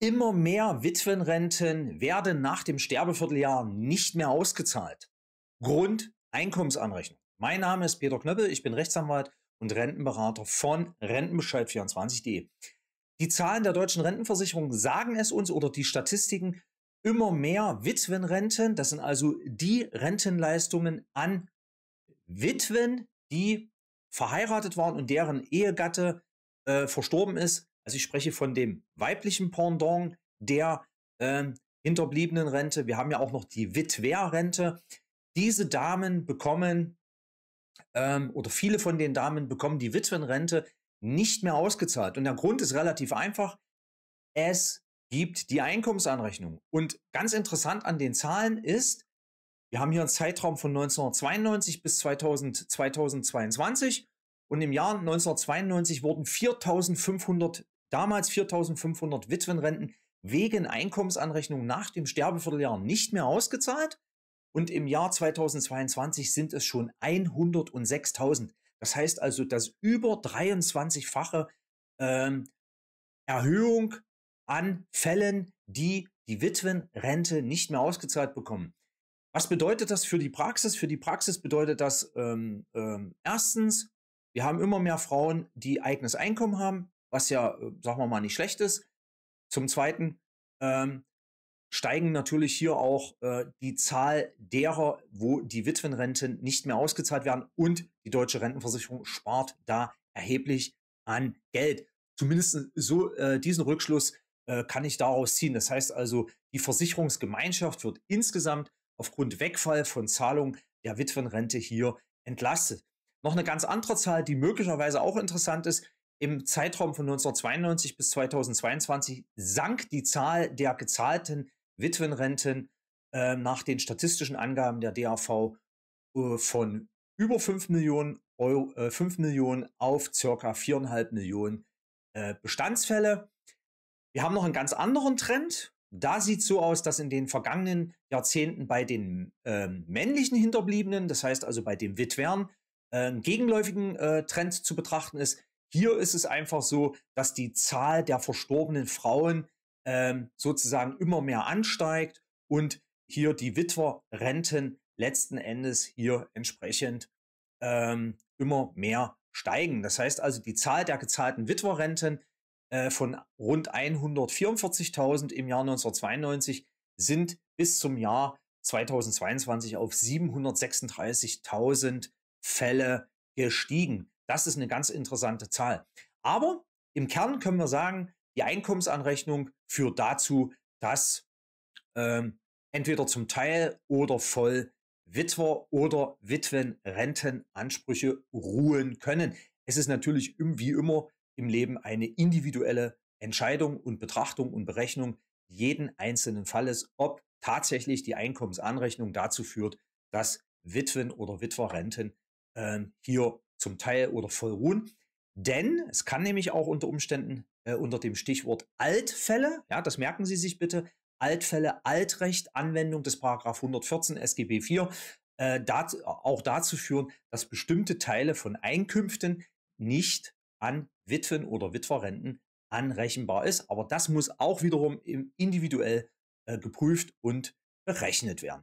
Immer mehr Witwenrenten werden nach dem Sterbevierteljahr nicht mehr ausgezahlt. Grund Einkommensanrechnung. Mein Name ist Peter Knöppel, ich bin Rechtsanwalt und Rentenberater von Rentenbescheid24.de. Die Zahlen der deutschen Rentenversicherung sagen es uns oder die Statistiken, immer mehr Witwenrenten, das sind also die Rentenleistungen an Witwen, die verheiratet waren und deren Ehegatte äh, verstorben ist, also ich spreche von dem weiblichen Pendant der ähm, hinterbliebenen Rente. Wir haben ja auch noch die Witwerrente. Diese Damen bekommen ähm, oder viele von den Damen bekommen die Witwenrente nicht mehr ausgezahlt. Und der Grund ist relativ einfach. Es gibt die Einkommensanrechnung. Und ganz interessant an den Zahlen ist, wir haben hier einen Zeitraum von 1992 bis 2000, 2022. Und im Jahr 1992 wurden 4.500 damals 4.500 Witwenrenten wegen Einkommensanrechnung nach dem Sterbevierteljahr nicht mehr ausgezahlt. Und im Jahr 2022 sind es schon 106.000. Das heißt also, dass über 23-fache ähm, Erhöhung an Fällen, die die Witwenrente nicht mehr ausgezahlt bekommen. Was bedeutet das für die Praxis? Für die Praxis bedeutet das ähm, ähm, erstens, wir haben immer mehr Frauen, die eigenes Einkommen haben was ja, äh, sagen wir mal, nicht schlecht ist. Zum Zweiten ähm, steigen natürlich hier auch äh, die Zahl derer, wo die Witwenrenten nicht mehr ausgezahlt werden und die deutsche Rentenversicherung spart da erheblich an Geld. Zumindest äh, so äh, diesen Rückschluss äh, kann ich daraus ziehen. Das heißt also, die Versicherungsgemeinschaft wird insgesamt aufgrund Wegfall von Zahlungen der Witwenrente hier entlastet. Noch eine ganz andere Zahl, die möglicherweise auch interessant ist, im Zeitraum von 1992 bis 2022 sank die Zahl der gezahlten Witwenrenten äh, nach den statistischen Angaben der DAV äh, von über 5 Millionen, Euro, äh, 5 Millionen auf circa 4,5 Millionen äh, Bestandsfälle. Wir haben noch einen ganz anderen Trend. Da sieht so aus, dass in den vergangenen Jahrzehnten bei den ähm, männlichen Hinterbliebenen, das heißt also bei den Witwern, äh, einen gegenläufigen äh, Trend zu betrachten ist. Hier ist es einfach so, dass die Zahl der verstorbenen Frauen ähm, sozusagen immer mehr ansteigt und hier die Witwerrenten letzten Endes hier entsprechend ähm, immer mehr steigen. Das heißt also, die Zahl der gezahlten Witwerrenten äh, von rund 144.000 im Jahr 1992 sind bis zum Jahr 2022 auf 736.000 Fälle gestiegen. Das ist eine ganz interessante Zahl. Aber im Kern können wir sagen, die Einkommensanrechnung führt dazu, dass ähm, entweder zum Teil oder voll Witwer oder Witwenrentenansprüche ruhen können. Es ist natürlich wie immer im Leben eine individuelle Entscheidung und Betrachtung und Berechnung jeden einzelnen Falles, ob tatsächlich die Einkommensanrechnung dazu führt, dass Witwen oder Witwerrenten äh, hier zum Teil oder voll ruhen. Denn es kann nämlich auch unter Umständen äh, unter dem Stichwort Altfälle, ja, das merken Sie sich bitte, Altfälle, Altrecht, Anwendung des Paragraph 114 SGB IV äh, dazu, auch dazu führen, dass bestimmte Teile von Einkünften nicht an Witwen oder Witwerrenten anrechenbar ist. Aber das muss auch wiederum individuell äh, geprüft und berechnet werden.